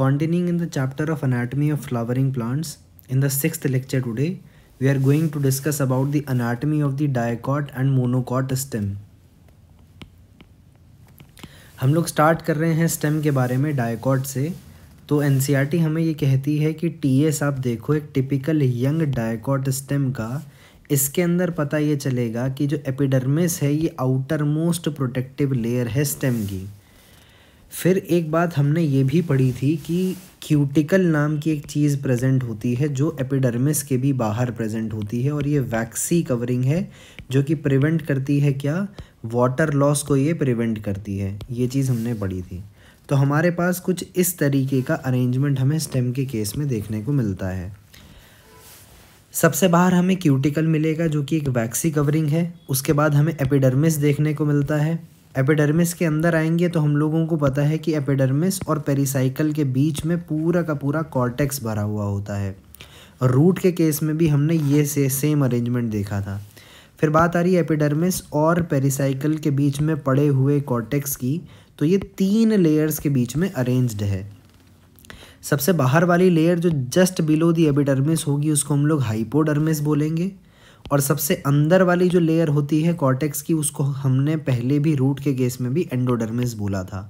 Continuing in the chapter of anatomy of flowering plants, in the sixth lecture today, we are going to discuss about the anatomy of the dicot and monocot stem. हम लोग start कर रहे हैं stem के बारे में dicot से तो एन हमें ये कहती है कि टी आप देखो एक टिपिकल यंग डायकॉट स्टेम का इसके अंदर पता ये चलेगा कि जो एपिडर्मिस है ये आउटर मोस्ट प्रोटेक्टिव लेयर है स्टेम की फिर एक बात हमने ये भी पढ़ी थी कि क्यूटिकल नाम की एक चीज़ प्रेजेंट होती है जो एपिडर्मिस के भी बाहर प्रेजेंट होती है और ये वैक्सी कवरिंग है जो कि प्रिवेंट करती है क्या वाटर लॉस को ये प्रिवेंट करती है ये चीज़ हमने पढ़ी थी तो हमारे पास कुछ इस तरीके का अरेंजमेंट हमें स्टेम के केस में देखने को मिलता है सबसे बाहर हमें क्यूटिकल मिलेगा जो कि एक वैक्सी कवरिंग है उसके बाद हमें एपिडर्मिस देखने को मिलता है एपिडर्मिस के अंदर आएंगे तो हम लोगों को पता है कि एपिडर्मिस और पेरिसाइकल के बीच में पूरा का पूरा कॉर्टेक्स भरा हुआ होता है रूट के केस में भी हमने ये से सेम अरेंजमेंट देखा था फिर बात आ रही है एपिडर्मिस और पेरिसाइकल के बीच में पड़े हुए कॉर्टेक्स की तो ये तीन लेयर्स के बीच में अरेंज्ड है सबसे बाहर वाली लेयर जो जस्ट बिलो दी एपिडर्मिस होगी उसको हम लोग हाइपोडर्मिस बोलेंगे और सबसे अंदर वाली जो लेयर होती है कॉर्टेक्स की उसको हमने पहले भी रूट के केस में भी एंडोडर्मिस बोला था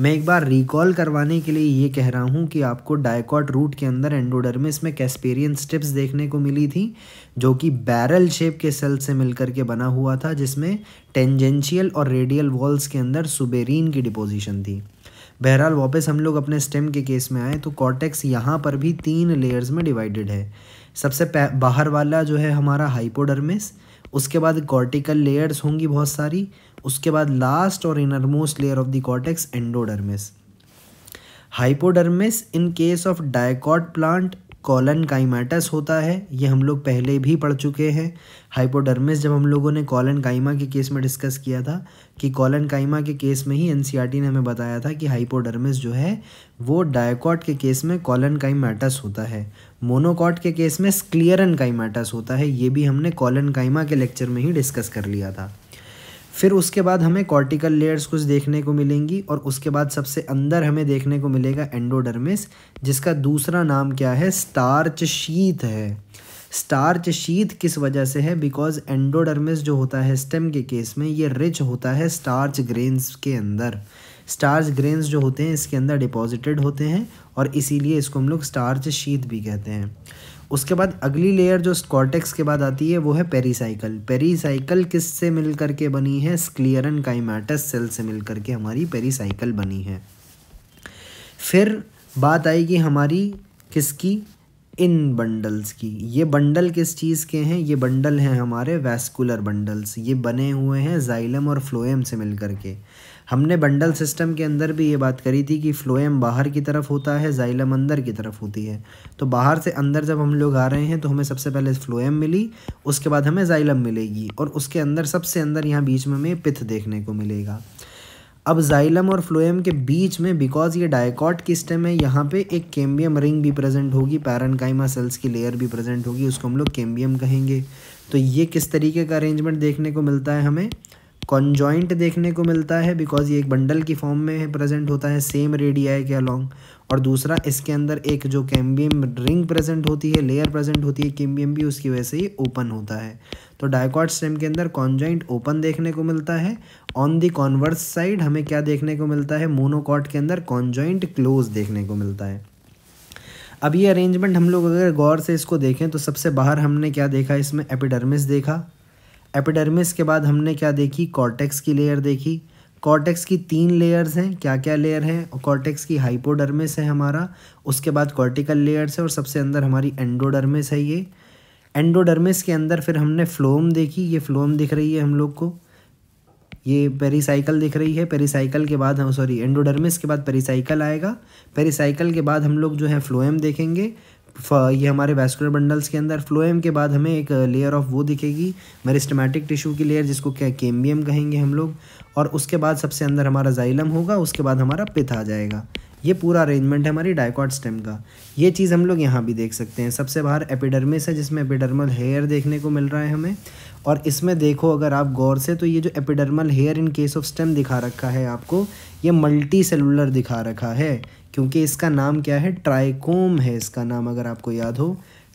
मैं एक बार रिकॉल करवाने के लिए ये कह रहा हूँ कि आपको डायकॉट रूट के अंदर एंडोडर्मिस में कैस्पेरियन स्टिप्स देखने को मिली थी जो कि बैरल शेप के सेल से मिलकर के बना हुआ था जिसमें टेंजेंशियल और रेडियल वॉल्स के अंदर सुबेरिन की डिपोजिशन थी बहरहाल वापस हम लोग अपने स्टेम के केस में आए तो कॉर्टेक्स यहाँ पर भी तीन लेयर्स में डिवाइडेड है सबसे बाहर वाला जो है हमारा हाइपोडर्मिस उसके बाद कॉर्टिकल लेयर्स होंगी बहुत सारी उसके बाद लास्ट और innermost layer of the cortex endodermis hypodermis in case of dicot plant collenchymatous होता है ये हम लोग पहले भी पढ़ चुके हैं हाइपोडर्मिस जब हम लोगों ने कॉलन काइमा के केस में डिस्कस किया था कि कॉलन काइमा के केस में ही एन e ने हमें बताया था कि हाइपोडर्मिस जो है वो डायकॉट के केस में कॉलन काइमाटस होता है मोनोकॉट के केस में स्क्लियरन काइमाटस होता है ये भी हमने कॉलन काइमा के लेक्चर में ही डिस्कस कर लिया था फिर उसके बाद हमें कॉर्टिकल लेयर्स कुछ देखने को मिलेंगी और उसके बाद सबसे अंदर हमें देखने को मिलेगा एंडोडर्मिस जिसका दूसरा नाम क्या है स्टार्च शीत है स्टार्च शीत किस वजह से है बिकॉज एंडोडर्मिस जो होता है स्टेम के केस में ये रिच होता है स्टार्च ग्रेन्स के अंदर स्टार्च ग्रेन्स जो होते हैं इसके अंदर डिपॉजिटेड होते हैं और इसीलिए इसको हम लोग स्टार्च शीत भी कहते हैं उसके बाद अगली लेयर जो स्कॉटेक्स के बाद आती है वो है पेरीसाइकिल पेरीसाइकिल किस से मिल करके बनी है स्क्लियरन काइमाटस सेल से मिल करके हमारी पेरीसाइकिल बनी है फिर बात आएगी हमारी किसकी इन बंडल्स की ये बंडल किस चीज़ के हैं ये बंडल हैं हमारे वैस्कुलर बंडल्स ये बने हुए हैं जाइलम और फ्लोएम से मिल कर के हमने बंडल सिस्टम के अंदर भी ये बात करी थी कि फ्लोएम बाहर की तरफ होता है जाइलम अंदर की तरफ होती है तो बाहर से अंदर जब हम लोग आ रहे हैं तो हमें सबसे पहले फ्लोएम मिली उसके बाद हमें जाइलम मिलेगी और उसके अंदर सबसे अंदर यहाँ बीच में हमें पिथ देखने को मिलेगा अब जाइलम और फ्लोएम के बीच में बिकॉज ये डायकॉट की स्टेम है यहाँ पे एक केम्बियम रिंग भी प्रेजेंट होगी पैरनकाइमा सेल्स की लेयर भी प्रेजेंट होगी उसको हम लोग केम्बियम कहेंगे तो ये किस तरीके का अरेंजमेंट देखने को मिलता है हमें कॉन्जॉइंट देखने को मिलता है बिकॉज ये एक बंडल की फॉर्म में प्रेजेंट होता है सेम रेडियाई के अलॉन्ग और दूसरा इसके अंदर एक जो कैम्बियम रिंग प्रेजेंट होती है लेयर प्रेजेंट होती है कैम्बियम भी उसकी वजह से ही ओपन होता है तो डायकॉट स्टेम के अंदर कॉन्जॉइंट ओपन देखने को मिलता है ऑन दी कॉन्वर्स साइड हमें क्या देखने को मिलता है मोनोकॉट के अंदर कॉन्जॉइंट क्लोज देखने को मिलता है अब ये अरेंजमेंट हम लोग अगर गौर से इसको देखें तो सबसे बाहर हमने क्या देखा इसमें एपिडर्मिस देखा एपिडर्मिस के बाद हमने क्या देखी कॉर्टेक्स की लेयर देखी कॉर्टेक्स की तीन लेयर्स हैं क्या क्या लेयर हैं और कॉर्टेक्स की हाइपोडर्मिस है हमारा उसके बाद कॉर्टिकल लेयर्स है और सबसे अंदर हमारी एंडोडर्मिस है ये एंडोडर्मिस के अंदर फिर हमने फ्लोम देखी ये फ्लोम दिख रही है हम लोग को ये पेरीसाइकिल दिख रही है पेरीसाइकिल के बाद हम सॉरी एंडोडर्मिस के बाद पेरीसाइकिल आएगा पेरीसाइकिल के बाद हम लोग जो है फ्लोएम देखेंगे ये हमारे वैस्कुलर बंडल्स के अंदर फ्लोएम के बाद हमें एक लेयर uh, ऑफ वो दिखेगी मेरिस्टमेटिक टिश्यू की लेयर जिसको क्या केम्बियम कहेंगे हम लोग और उसके बाद सबसे अंदर हमारा जाइलम होगा उसके बाद हमारा पिथ आ जाएगा ये पूरा अरेंजमेंट है हमारी डायकॉट स्टेम का ये चीज़ हम लोग यहाँ भी देख सकते हैं सबसे बाहर एपिडर्मिस है जिसमें एपिडर्मल हेयर देखने को मिल रहा है हमें और इसमें देखो अगर आप गौर से तो ये जो epidermal hair in case of stem दिखा रखा है आपको ये मल्टी सेलुलर दिखा रखा है क्योंकि इसका नाम क्या है ट्राइकोम है इसका नाम अगर आपको याद हो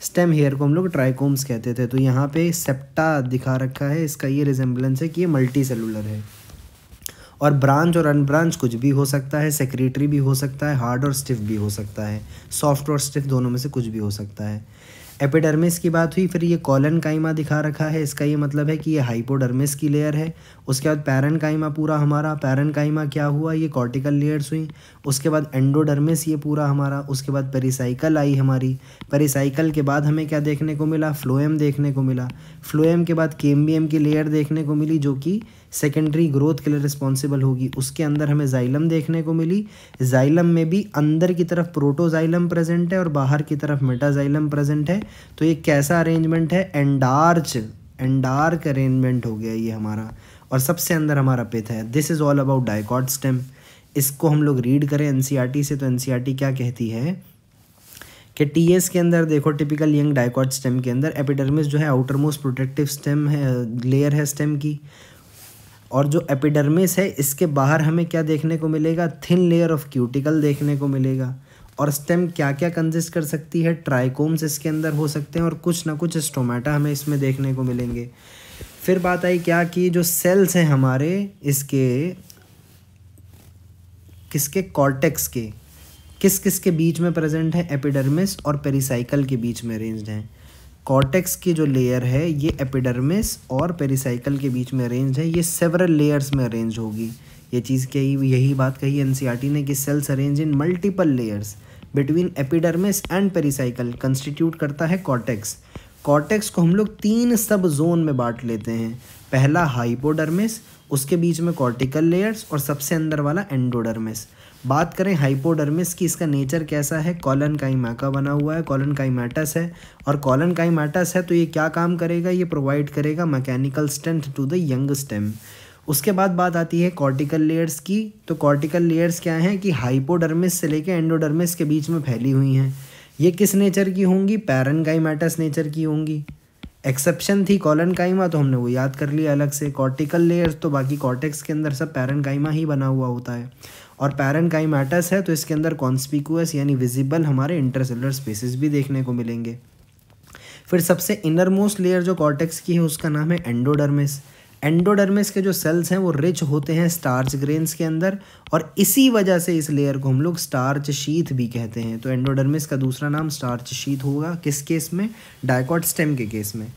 स्टेम हेयर को हम लोग ट्राइकोम्स कहते थे तो यहाँ पे सेप्टा दिखा रखा है इसका ये रिजेम्बलेंस है कि ये मल्टी सेलुलर है और ब्रांच और अनब्रांच कुछ भी हो सकता है सेक्रेटरी भी हो सकता है हार्ड और स्टिफ भी हो सकता है सॉफ्ट और स्टिफ दोनों में से कुछ भी हो सकता है एपिडर्मिस की बात हुई फिर ये कॉलन काइमा दिखा रखा है इसका ये मतलब है कि ये हाइपोडर्मिस की लेयर है उसके बाद पैरन काइमा पूरा हमारा पैरन काइमा क्या हुआ ये कॉर्टिकल लेयर्स हुई उसके बाद एंडोडर्मिस ये पूरा हमारा उसके बाद पेरिसाइकल आई हमारी पेरिसाइकल के बाद हमें क्या देखने को मिला फ्लोएम देखने को मिला फ्लोएम के बाद केम्बियम की लेयर देखने को मिली जो कि सेकेंडरी ग्रोथ के लिए रिस्पॉन्सिबल होगी उसके अंदर हमें जाइलम देखने को मिली जाइलम में भी अंदर की तरफ प्रोटोजाइलम प्रेजेंट है और बाहर की तरफ मेटाजाइलम प्रेजेंट है तो ये कैसा अरेंजमेंट है एंडार्च एंडार्क अरेंजमेंट हो गया ये हमारा और सबसे अंदर हमारा पिथ है this is all about dicot stem इसको हम लोग रीड करें एन e से तो एन e क्या कहती है कि टी एस के अंदर देखो टिपिकल यंग डायकॉट स्टेम के अंदर एपिडर्मिस जो है आउटर मोस्ट प्रोटेक्टिव स्टेम है लेयर है स्टेम की और जो एपिडर्मिस है इसके बाहर हमें क्या देखने को मिलेगा थिन लेयर ऑफ क्यूटिकल देखने को मिलेगा और स्टेम क्या क्या कंजिस्ट कर सकती है ट्राइकोम्स इसके अंदर हो सकते हैं और कुछ ना कुछ स्टोमेटा हमें इसमें देखने को मिलेंगे फिर बात आई क्या कि जो सेल्स हैं हमारे इसके किसके कॉर्टेक्स के किस किस के बीच में प्रेजेंट है एपिडर्मिस और पेरिसाइकल के बीच में अरेंज हैं कॉर्टेक्स की जो लेयर है ये एपिडर्मिस और पेरिसाइकल के बीच में अरेंज है ये सेवरल लेयर्स में अरेंज होगी ये चीज़ कही यही बात कही एन e ने कि cells arrange in multiple layers between epidermis and pericycle constitute करता है कॉर्टेक्स कॉर्टेक्स को हम लोग तीन सब जोन में बांट लेते हैं पहला हाइपोडर्मिस उसके बीच में कॉर्टिकल लेयर्स और सबसे अंदर वाला एंडोडर्मिस बात करें हाइपोडर्मिस की इसका नेचर कैसा है कॉलन काइमा का बना हुआ है कॉलन काइमेटस है और कॉलन काइमेटस है तो ये क्या काम करेगा ये प्रोवाइड करेगा mechanical strength to the young stem उसके बाद बात आती है कॉर्टिकल लेयर्स की तो कॉर्टिकल लेयर्स क्या हैं कि हाइपोडर्मिस से लेकर एंडोडर्मिस के बीच में फैली हुई हैं ये किस नेचर की होंगी पैरनकाइमेटस नेचर की होंगी एक्सेप्शन थी कॉलन काइमा तो हमने वो याद कर लिया अलग से कॉर्टिकल लेयर्स तो बाकी कॉर्टेक्स के अंदर सब पैरन काइमा ही बना हुआ होता है और पैरन मैटर्स है तो इसके अंदर कॉन्स्पिकुअस यानी विजिबल हमारे इंटरसेलर स्पेसिस भी देखने को मिलेंगे फिर सबसे इनर मोस्ट लेयर जो कॉर्टेक्स की है उसका नाम है एंडोडर्मिस एंडोडर्मिस के जो सेल्स हैं वो रिच होते हैं स्टार्च ग्रेन्स के अंदर और इसी वजह से इस लेयर को हम लोग स्टार्च शीत भी कहते हैं तो एंडोडर्मिस का दूसरा नाम स्टार्च शीत होगा किस केस में डायकॉट स्टेम के केस में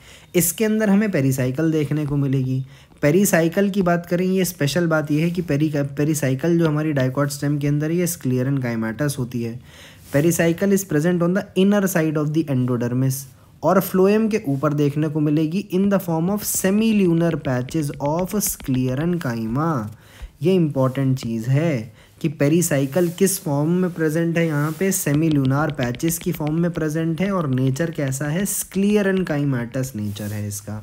इसके अंदर हमें पेरीसाइकिल देखने को मिलेगी पेरीसाइकिल की बात करें ये स्पेशल बात यह है कि पेरी पेरीसाइकिल जो हमारी डाइकॉट स्टेम के अंदर ये स्क्लियर एंड काइमेटस होती है pericycle is present on the inner side of the endodermis और फ्लोएम के ऊपर देखने को मिलेगी in the form of semi lunar patches of sclerenchyma ये इंपॉर्टेंट चीज़ है कि पेरीसाइकिल किस फॉर्म में प्रेजेंट है यहाँ पे सेमी ल्यूनार पैचेस की फॉर्म में प्रेजेंट है और नेचर कैसा है स्क्लियर एंड काइमाटस नेचर है इसका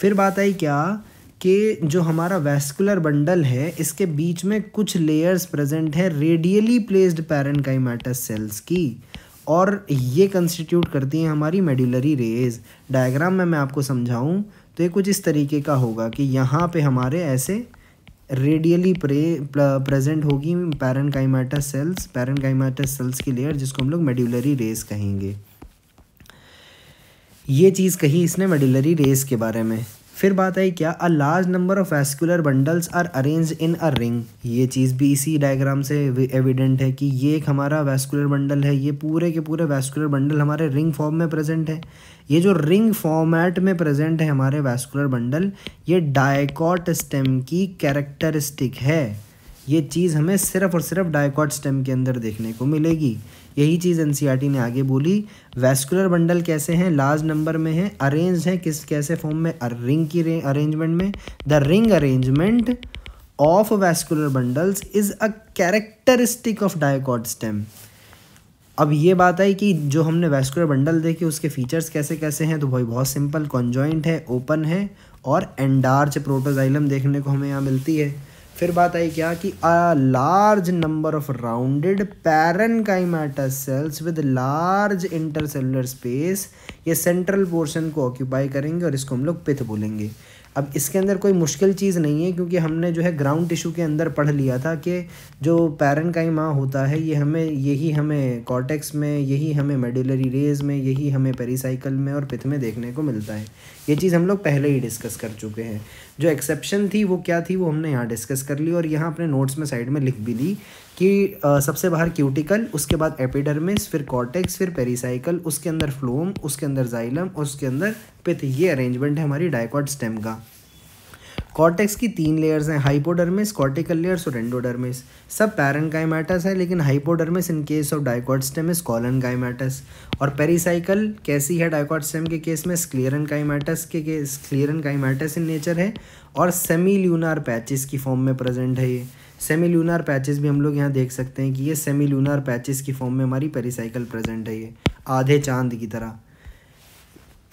फिर बात आई क्या कि जो हमारा वेस्कुलर बंडल है इसके बीच में कुछ लेयर्स प्रेजेंट है रेडियली प्लेस्ड पैरेनकाइमेटस सेल्स की और ये कंस्टिट्यूट करती हैं हमारी मेडुलरी रेज डायग्राम में मैं आपको समझाऊं तो ये कुछ इस तरीके का होगा कि यहाँ पे हमारे ऐसे रेडियली प्रे प्रेजेंट होगी पैरनकाइमाटा सेल्स पैरनकाइमाटा सेल्स की लेयर जिसको हम लोग मेडुलरी रेस कहेंगे ये चीज़ कही इसने मेडुलरी रेस के बारे में फिर बात आई क्या a large number of vascular bundles are arrange in a ring ये चीज़ भी इसी डायग्राम से एविडेंट है कि ये एक हमारा वेस्कुलर बंडल है ये पूरे के पूरे वेस्कुलर बंडल हमारे रिंग फॉर्म में प्रेजेंट है ये जो रिंग फॉर्मेट में प्रेजेंट है हमारे वेस्कुलर बंडल ये डायकॉट स्टेम की कैरेक्टरिस्टिक है ये चीज़ हमें सिर्फ और सिर्फ डायकॉट स्टेम के अंदर देखने को मिलेगी यही चीज़ एन e ने आगे बोली वेस्कुलर बंडल कैसे हैं लार्ज नंबर में है अरेंज हैं किस कैसे फॉर्म में रिंग की अरेंजमेंट में the ring arrangement of vascular bundles is a characteristic of dicot stem अब ये बात आई कि जो हमने वेस्कुलर बंडल देखे उसके फीचर्स कैसे कैसे हैं तो भाई बहुत सिंपल कॉन्जॉइंट है ओपन है और एंडार्च प्रोटोजाइलम देखने को हमें यहाँ मिलती है फिर बात आई क्या कि a large number of rounded parenchyma cells with large intercellular space ये सेंट्रल पोर्शन को ऑक्यूपाई करेंगे और इसको हम लोग पिथ बोलेंगे अब इसके अंदर कोई मुश्किल चीज़ नहीं है क्योंकि हमने जो है ग्राउंड टिश्यू के अंदर पढ़ लिया था कि जो का ही माँ होता है ये हमें यही हमें कॉर्टेक्स में यही हमें मेडुलरी रेज में यही हमें पेरीसाइकल में और पिथ में देखने को मिलता है ये चीज़ हम लोग पहले ही डिस्कस कर चुके हैं जो एक्सेप्शन थी वो क्या थी वो हमने यहाँ डिस्कस कर ली और यहाँ अपने नोट्स में साइड में लिख भी दी कि आ, सबसे बाहर क्यूटिकल उसके बाद एपिडर्मिस फिर कॉर्टेक्स फिर पेरिसाइकल उसके अंदर फ्लोम उसके अंदर जाइलम और उसके अंदर पिथ ये अरेंजमेंट है हमारी डायकॉट स्टेम का कॉर्टेक्स की तीन लेयर्स हैं हाइपोडर्मिस कॉर्टिकल लेयर्स और एंडोडर्मिस सब पैरन गाइमेटस है लेकिन hypodermis in case of dicot stem is collenchymatous और पेरिसाइकल कैसी है डायकॉट स्टेम के केस में स्क्लियरन काइमेटस के केस स्क्लेरन काइमेटस इन नेचर है और सेमी ल्यूनार पैचिस की फॉर्म में प्रेजेंट है ये सेमी लूनार पैचेस भी हम लोग यहाँ देख सकते हैं कि ये सेमी लूनार पैचेस की फॉर्म में हमारी पेरीसाइकिल प्रेजेंट है ये आधे चांद की तरह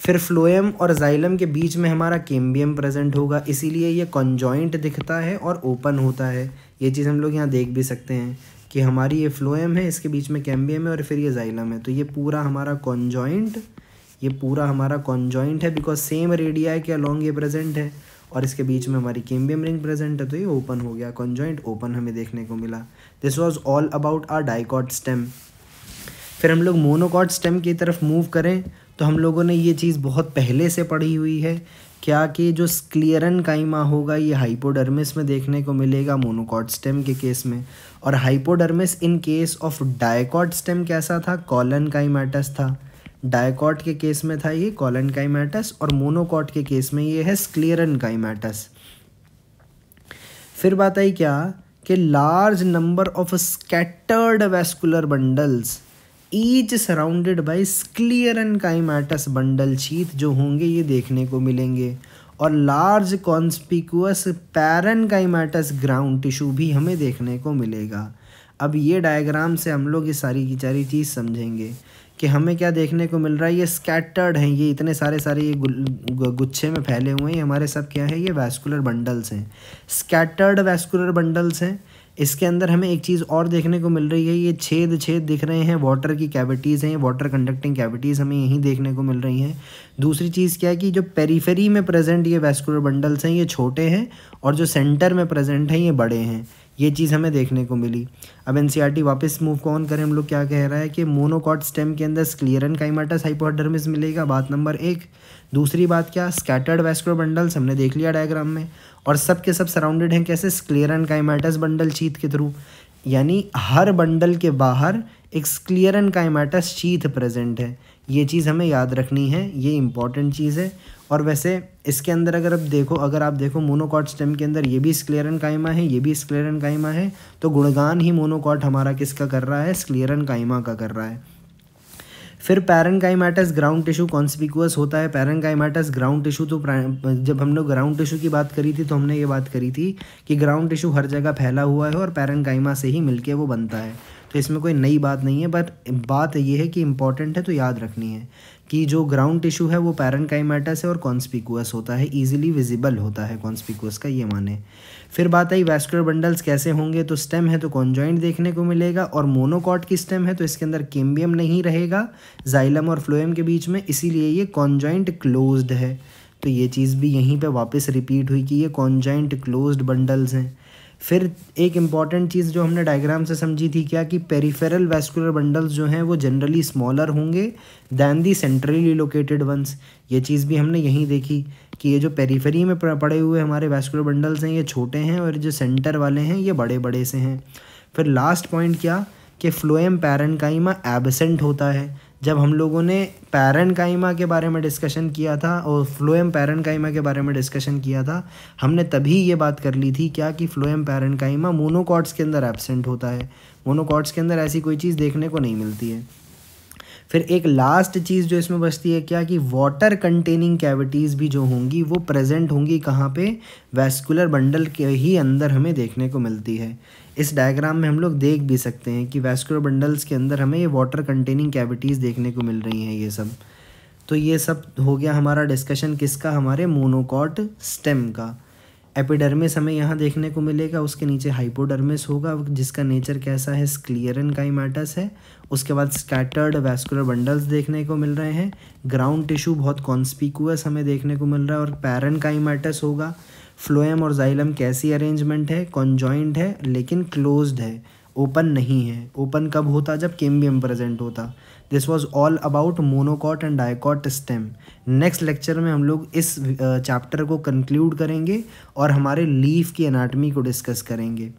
फिर फ्लोएम और जाइलम के बीच में हमारा केम्बियम प्रेजेंट होगा इसीलिए ये कॉन्जॉइंट दिखता है और ओपन होता है ये चीज़ हम लोग यहाँ देख भी सकते हैं कि हमारी ये फ्लोएम है इसके बीच में कैम्बियम है और फिर ये जाइलम है तो ये पूरा हमारा कॉन्जॉइंट ये पूरा हमारा कॉन्जॉइंट है बिकॉज सेम रेडिया के अलॉन्ग ये प्रेजेंट है और इसके बीच में हमारी केम्बियम रिंग प्रेजेंट है तो ये ओपन हो गया कॉन्जॉइंट ओपन हमें देखने को मिला this was all about our dicot stem फिर हम लोग मोनोकॉट स्टेम की तरफ मूव करें तो हम लोगों ने ये चीज़ बहुत पहले से पढ़ी हुई है क्या कि जो स्क्लियरन काइमा होगा ये हाइपोडर्मिस में देखने को मिलेगा मोनोकॉट स्टेम के केस में और hypodermis in case of dicot stem कैसा था कॉलन काइमाटस था डायकॉट के केस में था ये कॉलन काइमेटस और मोनोकॉट के केस में ये है स्क्लेरन काइमेटस फिर बात आई क्या कि large number of scattered vascular bundles each surrounded by sclerenchymatous bundle sheath जो होंगे ये देखने को मिलेंगे और large conspicuous parenchymatous ground tissue भी हमें देखने को मिलेगा अब ये डायग्राम से हम लोग ये सारी की सारी चीज़ समझेंगे कि हमें क्या देखने को मिल रहा है ये स्कैटर्ड हैं ये इतने सारे सारे ये गुच्छे में फैले हुए हैं ये हमारे सब क्या है ये वैस्कुलर बंडल्स हैं स्कैटर्ड वैस्कुलर बंडल्स हैं इसके अंदर हमें एक चीज़ और देखने को मिल रही है ये छेद छेद दिख रहे हैं वाटर की कैविटीज़ हैं वाटर कंडक्टिंग कैविटीज़ हमें यहीं देखने को मिल रही हैं दूसरी चीज़ क्या है कि जो पेरीफेरी में प्रेजेंट ये वैस्कुलर बंडल्स हैं ये छोटे हैं और जो सेंटर में प्रेजेंट हैं ये बड़े हैं ये चीज़ हमें देखने को मिली अब एन e वापस मूव कौन करें हम लोग क्या कह रहा है कि मोनोकॉट स्टेम के अंदर स्क्लियरन काइमाटस हाइपोडर्मिस मिलेगा बात नंबर एक दूसरी बात क्या स्कैटर्ड वेस्क्रो बंडल्स हमने देख लिया डायग्राम में और सब के सब सराउंडेड हैं कैसे स्क्लियरन काइमाटस बंडल चीत के थ्रू यानी हर बंडल के बाहर एक स्क्लियरन काइमाटस चीत प्रेजेंट है ये चीज़ हमें याद रखनी है ये इंपॉर्टेंट चीज़ है और वैसे इसके अंदर अगर आप देखो अगर आप देखो मोनोकॉट स्टेम के अंदर ये भी स्क्लेरन कायमा है ये भी स्क्लेरन कायमा है तो गुणगान ही मोनोकॉट हमारा किसका कर रहा है स्क्लेरन कायमा का कर रहा है फिर पैरनकाइमाटस ग्राउंड टिशू कॉन्सपिकुअस होता है पैरनकाइमाटस ग्राउंड टिशू तो जब हम लोग ग्राउंड टिश्यू की बात करी थी तो हमने ये बात करी थी कि ग्राउंड टिश्यू हर जगह फैला हुआ है और पैरनकाइमा से ही मिलके वो बनता है तो इसमें कोई नई बात नहीं है बट बात ये है कि इंपॉर्टेंट है तो याद रखनी है कि जो ग्राउंड टिश्यू है वो काइमेटस है और कॉन्स्पिकुअस होता है ईजिली विजिबल होता है कॉन्स्पिकुअस का ये माने फिर बात आई वेस्कुलर बंडल्स कैसे होंगे तो स्टेम है तो कॉन्जॉइंट देखने को मिलेगा और मोनोकॉट की स्टेम है तो इसके अंदर केम्बियम नहीं रहेगा जाइलम और फ्लोएम के बीच में इसीलिए ये कॉन्जॉइंट क्लोज्ड है तो ये चीज़ भी यहीं पे वापस रिपीट हुई कि ये कॉन्जॉइंट क्लोज्ड बंडल्स हैं फिर एक इम्पॉर्टेंट चीज़ जो हमने डायग्राम से समझी थी क्या कि पेरीफेरल वेस्कुलर बंडल्स जो हैं वो जनरली स्मॉलर होंगे than the centrally located ones ये चीज़ भी हमने यहीं देखी कि ये जो पेरीफेरी में पड़े हुए हमारे वेस्कुलर बंडल्स हैं ये छोटे हैं और जो सेंटर वाले हैं ये बड़े बड़े से हैं फिर लास्ट पॉइंट क्या कि फ्लोएम पैरनकाइमा एबसेंट होता है जब हम लोगों ने पैरन काइमा के बारे में डिस्कशन किया था और फ्लोएम पैरन काइमा के बारे में डिस्कशन किया था हमने तभी ये बात कर ली थी क्या कि फ्लोएम पैरन काइमा मोनोकॉट्स के अंदर एबसेंट होता है मोनोकॉट्स के अंदर ऐसी कोई चीज़ देखने को नहीं मिलती है फिर एक लास्ट चीज़ जो इसमें बचती है क्या कि वाटर कंटेनिंग कैविटीज़ भी जो होंगी वो प्रेजेंट होंगी कहाँ पे वेस्कुलर बंडल के ही अंदर हमें देखने को मिलती है इस डायग्राम में हम लोग देख भी सकते हैं कि वेस्कुलर बंडल्स के अंदर हमें ये वाटर कंटेनिंग कैविटीज़ देखने को मिल रही हैं ये सब तो ये सब हो गया हमारा डिस्कशन किसका हमारे मोनोकॉट स्टेम का एपिडर्मिस हमें यहाँ देखने को मिलेगा उसके नीचे हाइपोडर्मिस होगा जिसका नेचर कैसा है स्क्लियरन काइमेटस है उसके बाद स्कैटर्ड वैस्कुलर बंडल्स देखने को मिल रहे हैं ग्राउंड टिश्यू बहुत कॉन्स्पिकुअस हमें देखने को मिल रहा है और पैरन काइमेटस होगा फ्लोएम और जाइलम कैसी अरेंजमेंट है कॉन्जॉइंट है लेकिन क्लोज्ड है ओपन नहीं है ओपन कब होता जब केम्बियम प्रेजेंट होता this was all about monocot and dicot stem next lecture में हम लोग इस चैप्टर को कंक्लूड करेंगे और हमारे लीफ की एनाटमी को डिस्कस करेंगे